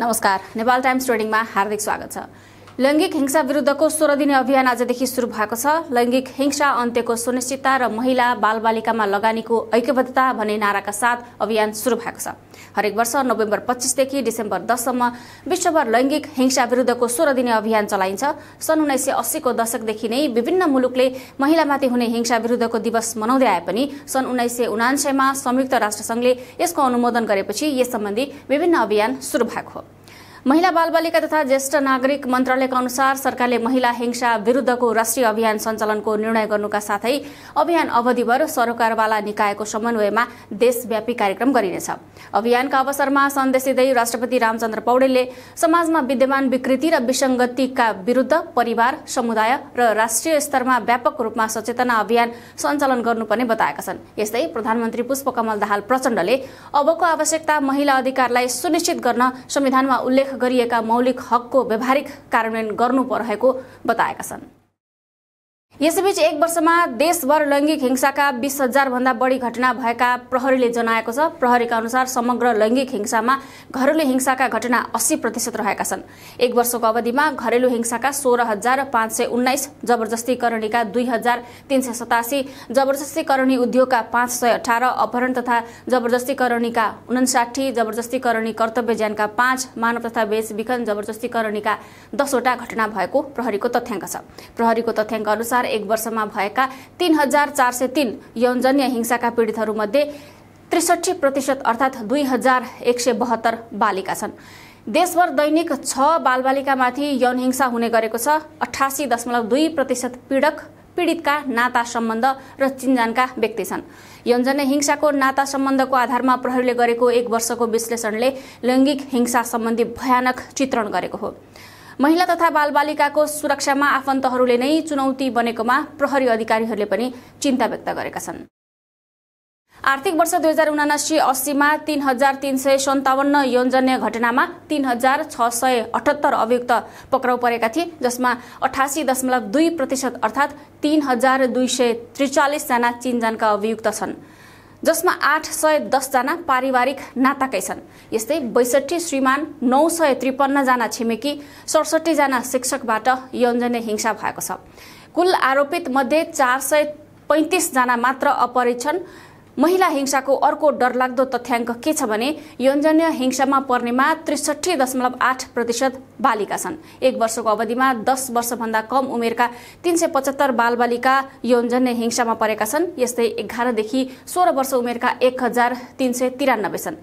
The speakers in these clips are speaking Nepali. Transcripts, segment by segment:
नमस्कार नेपाल टाइम्स ट्रेडिङमा हार्दिक स्वागत छ लैङ्गिक हिंसा विरुद्धको सोह्र दिने अभियान आजदेखि सुरु भएको छ लैङ्गिक हिंसा अन्त्यको सुनिश्चितता र महिला बालबालिकामा लगानीको ऐक्यबद्धता भन्ने नाराका साथ अभियान सुरु भएको छ हरेक वर्ष नोभेम्बर पच्चिसदेखि डिसेम्बर दससम्म विश्वभर लैङ्गिक हिंसा विरुद्धको सोह्र दिने अभियान चलाइन्छ सन् उन्नाइस सय अस्सीको दशकदेखि नै विभिन्न मुलुकले महिलामाथि हुने हिंसा विरुद्धको दिवस मनाउँदै आए पनि सन् उन्नाइस सय उनान्सयमा संयुक्त राष्ट्रसङ्घले यसको अनुमोदन गरेपछि यस सम्बन्धी विभिन्न अभियान सुरु भएको हो महिला बालबालिका तथा ज्येष्ठ नागरिक मन्त्रालयका अनुसार सरकारले महिला हिंसा विरूद्धको राष्ट्रिय अभियान सञ्चालनको निर्णय गर्नुका साथै अभियान अवधिभर सरोकारवाला निकायको समन्वयमा देशव्यापी कार्यक्रम गरिनेछ अभियानका अवसरमा सन्देश दिँदै राष्ट्रपति रामचन्द्र पौडेलले समाजमा विद्यमान विकृति र विसंगतिका विरूद्ध परिवार समुदाय र राष्ट्रिय स्तरमा व्यापक रूपमा सचेतना अभियान सञ्चालन गर्नुपर्ने बताएका छन् यस्तै प्रधानमन्त्री पुष्पकमल दाहाल प्रचण्डले अबको आवश्यकता महिला अधिकारलाई सुनिश्चित गर्न संविधानमा उल्लेख उल्लेख गरिएका मौलिक हकको व्यावहारिक कार्यान्वयन गर्नु परेको बताएका छन् यसैबीच एक वर्षमा देशभर लैङ्गिक हिंसाका बिस भन्दा बढी घटना भएका प्रहरीले जनाएको छ प्रहरीका अनुसार समग्र लैङ्गिक हिंसामा घरेलु हिंसाका घटना अस्सी प्रतिशत रहेका छन् एक वर्षको अवधिमा घरेलु हिंसाका सोह्र हजार पाँच सय उन्नाइस जबरजस्ती दुई हजार तिन सय सतासी जबरजस्ती उद्योगका पाँच सय अठार अपहरण तथा जबरजस्ती उन्साठी जबरजस्ती कर्तव्य ज्यानका पाँच मानव तथा बेचबिखन जबरजस्ती दसवटा घटना भएको प्रहरीको तथ्याङ्क छ प्रहरीको तथ्याङ्क अनुसार अनुसार एक वर्षमा भएका तीन हजार चार सय तिन यौनजन्य हिंसाका पीडितहरूमध्ये त्रिसठी प्रतिशत अर्थात् दुई हजार एक सय बहत्तर बालिका छन् देशभर दैनिक छ बालबालिकामाथि यौन हिंसा हुने गरेको छ अठासी दशमलव दुई प्रतिशत पीडक पीडितका नाता सम्बन्ध र चिन्जानका व्यक्ति छन् यौनजन्य हिंसाको नाता सम्बन्धको आधारमा प्रहरीले गरेको एक वर्षको विश्लेषणले लैङ्गिक हिंसा सम्बन्धी भयानक चित्रण गरेको हो महिला तथा बालबालिकाको सुरक्षामा आफन्तहरूले नै चुनौती बनेकोमा प्रहरी अधिकारीहरूले पनि चिन्ता व्यक्त गरेका छन् आर्थिक वर्ष दुई हजार उनासी अस्सीमा तीन हजार तीन सय सन्तावन्न यौनजन्य घटनामा तीन हजार छ सय अठहत्तर अभियुक्त पक्राउ परेका थिए जसमा अठासी दशमलव दुई प्रतिशत अर्थात् तीन हजार दुई सय त्रिचालिसजना चिनजानका अभियुक्त छन् जसमा आठ सय दसजना पारिवारिक नाताकै छन् यस्तै बैसठी श्रीमान नौ सय त्रिपन्नजना छिमेकी सडसठीजना शिक्षकबाट यौनजन्य हिंसा भएको छ कुल आरोपित मध्ये चार सय पैँतिसजना मात्र अपरिक्षण महिला हिंसाको अर्को डरलाग्दो तथ्याङ्क के छ भने यौनजन्य हिंसामा पर्नेमा त्रिसठी दशमलव आठ प्रतिशत बालिका छन् एक वर्षको अवधिमा दस वर्षभन्दा कम उमेरका तिन सय पचहत्तर बालबालिका यौनजन्य हिंसामा परेका छन् यस्तै एघारदेखि सोह्र वर्ष उमेरका एक हजार तीन सय तिरानब्बे छन्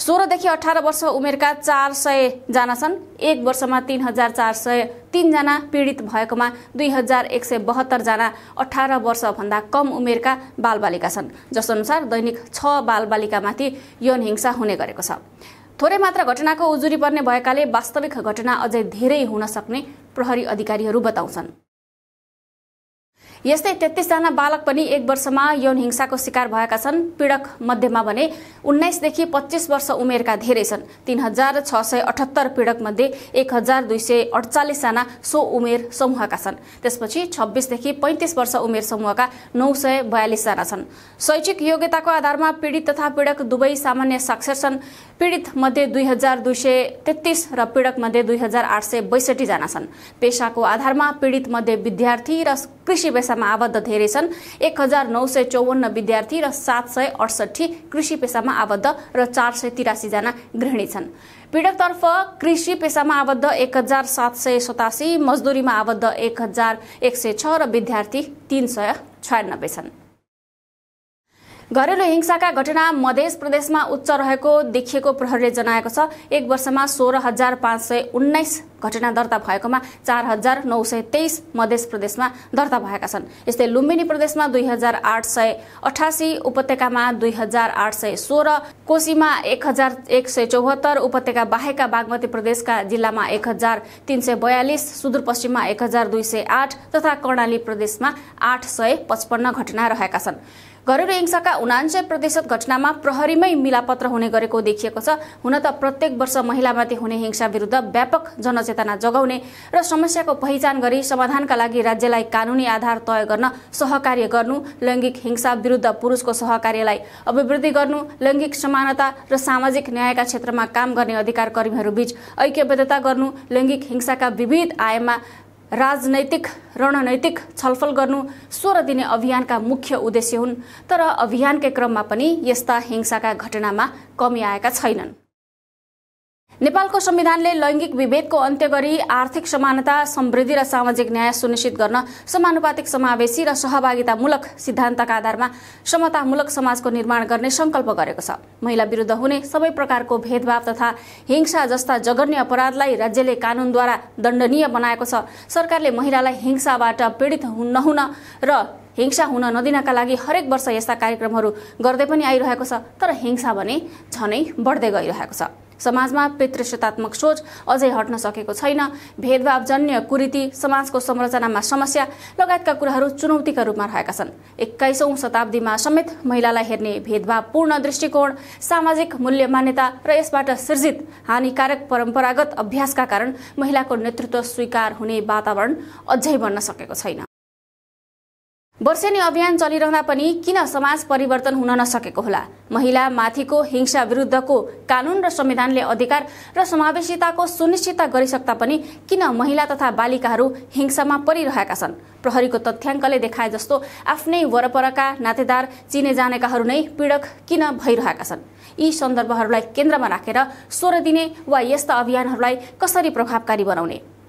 सोह्रदेखि अठार वर्ष उमेरका चार सयजना छन् एक वर्षमा तिन हजार चार सय तिनजना पीडित भएकोमा दुई हजार एक सय बहत्तरजना अठार वर्षभन्दा कम उमेरका बालबालिका छन् जसअनुसार दैनिक छ बालबालिकामाथि यौन हिंसा हुने गरेको छ थोरै मात्र घटनाको उजुरी पर्ने भएकाले वास्तविक घटना अझै धेरै हुन सक्ने प्रहरी अधिकारीहरू बताउँछन् यस्तै तेत्तिसजना बालक पनि एक वर्षमा यौन हिंसाको शिकार भएका छन् पीडक मध्येमा भने उन्नाइसदेखि पच्चिस वर्ष उमेरका धेरै छन् तीन हजार छ सय अठहत्तर पीडकमध्ये एक हजार दुई सय अडचालिसजना सो उमेर समूहका छन् त्यसपछि छब्बिसदेखि पैँतिस वर्ष उमेर समूहका नौ सय बयालिसजना छन् शैक्षिक योग्यताको आधारमा पीडित तथा पीडक दुवै सामान्य साक्षर छन् पीडित मध्ये दुई हजार दुई सय तेत्तिस र पीडक मध्ये दुई हजार आठ सय बैसठीजना छन् पेसाको आधारमा पीडित मध्ये विद्यार्थी र कृषि पेसामा आबद्ध धेरै छन् एक हजार नौ सय चौवन्न विद्यार्थी र सात सय अडसठी कृषि पेसामा आबद्ध र चार सय तिरासीजना गृहिणी छन् पीडकतर्फ कृषि पेसामा आबद्ध एक हजार सात सय सतासी मजदुरीमा आबद्ध एक हजार एक सय छ र विद्यार्थी तिन सय छयानब्बे छन् घरेलु हिंसाका घटना मध्य प्रदेशमा उच्च रहेको देखिएको प्रहरले जनाएको छ एक वर्षमा सोह्र हजार पाँच सय उन्नाइस घटना दर्ता भएकोमा चार हजार नौ सय तेइस मध्य प्रदेशमा दर्ता भएका छन् यस्तै लुम्बिनी प्रदेशमा दुई हजार आठ सय अठासी उपत्यकामा दुई हजार आठ सय सोह्र कोशीमा एक हजार एक सय चौहत्तर उपत्यका बाहेकका बागमती प्रदेशका जिल्लामा एक हजार तिन सय बयालिस सुदूरपश्चिममा एक हजार दुई सय आठ तथा कर्णाली प्रदेशमा आठ सय पचपन्न घटना रहेका छन् घरेलु हिंसाका उनान्सय प्रतिशत घटनामा प्रहरीमै मिलापत्र हुने गरेको देखिएको छ हुन त प्रत्येक वर्ष महिलामाथि हुने हिंसा विरुद्ध व्यापक जन सचेतना जगाउने र समस्याको पहिचान गरी समाधानका लागि राज्यलाई कानुनी आधार तय गर्न सहकार्य गर्नु लैङ्गिक हिंसा विरुद्ध पुरुषको सहकार्यलाई अभिवृद्धि गर्नु लैङ्गिक समानता र सामाजिक न्यायका क्षेत्रमा काम गर्ने अधिकार कर्मीहरूबीच ऐक्यबद्धता गर्नु लैङ्गिक हिंसाका विविध आयमा राजनैतिक रणनैतिक छलफल गर्नु स्वर दिने अभियानका मुख्य उद्देश्य हुन् तर अभियानकै क्रममा पनि यस्ता हिंसाका घटनामा कमी आएका छैनन् नेपालको संविधानले लैङ्गिक विभेदको अन्त्य गरी आर्थिक समानता समृद्धि र सामाजिक न्याय सुनिश्चित गर्न समानुपातिक समावेशी र सहभागितामूलक सिद्धान्तका आधारमा समतामूलक समाजको निर्माण गर्ने संकल्प गरेको छ महिला विरुद्ध हुने सबै प्रकारको भेदभाव तथा हिंसा जस्ता जघन्य अपराधलाई राज्यले कानूनद्वारा दण्डनीय बनाएको छ सरकारले महिलालाई हिंसाबाट पीडित नहुन र हिंसा हुन नदिनका लागि हरेक वर्ष यस्ता कार्यक्रमहरू गर्दै पनि आइरहेको छ तर हिंसा भने झनै बढ्दै गइरहेको छ समाजमा पितृसत्तात्मक सोच अझै हट्न सकेको छैन भेदभावजन्य कुरीति समाजको संरचनामा समस्या लगायतका कुराहरू चुनौतीका रूपमा रहेका छन् एक्काइसौँ शताब्दीमा समेत महिलालाई हेर्ने भेदभावपूर्ण दृष्टिकोण सामाजिक मूल्य मान्यता र यसबाट सिर्जित हानिकारक परम्परागत अभ्यासका कारण महिलाको नेतृत्व स्वीकार हुने वातावरण अझै बन्न सकेको छैन वर्षेनी अभियान चलिरहँदा पनि किन समाज परिवर्तन हुन नसकेको होला महिला माथिको हिंसा विरुद्धको कानून र संविधानले अधिकार र समावेशिताको सुनिश्चितता गरिसक्दा पनि किन महिला तथा बालिकाहरू हिंसामा परिरहेका छन् प्रहरीको तथ्याङ्कले देखाए जस्तो आफ्नै वरपरका नातेदार चिने जानेकाहरू नै पीडक किन भइरहेका छन् यी सन्दर्भहरूलाई केन्द्रमा राखेर स्वर दिने वा यस्ता अभियानहरूलाई कसरी प्रभावकारी बनाउने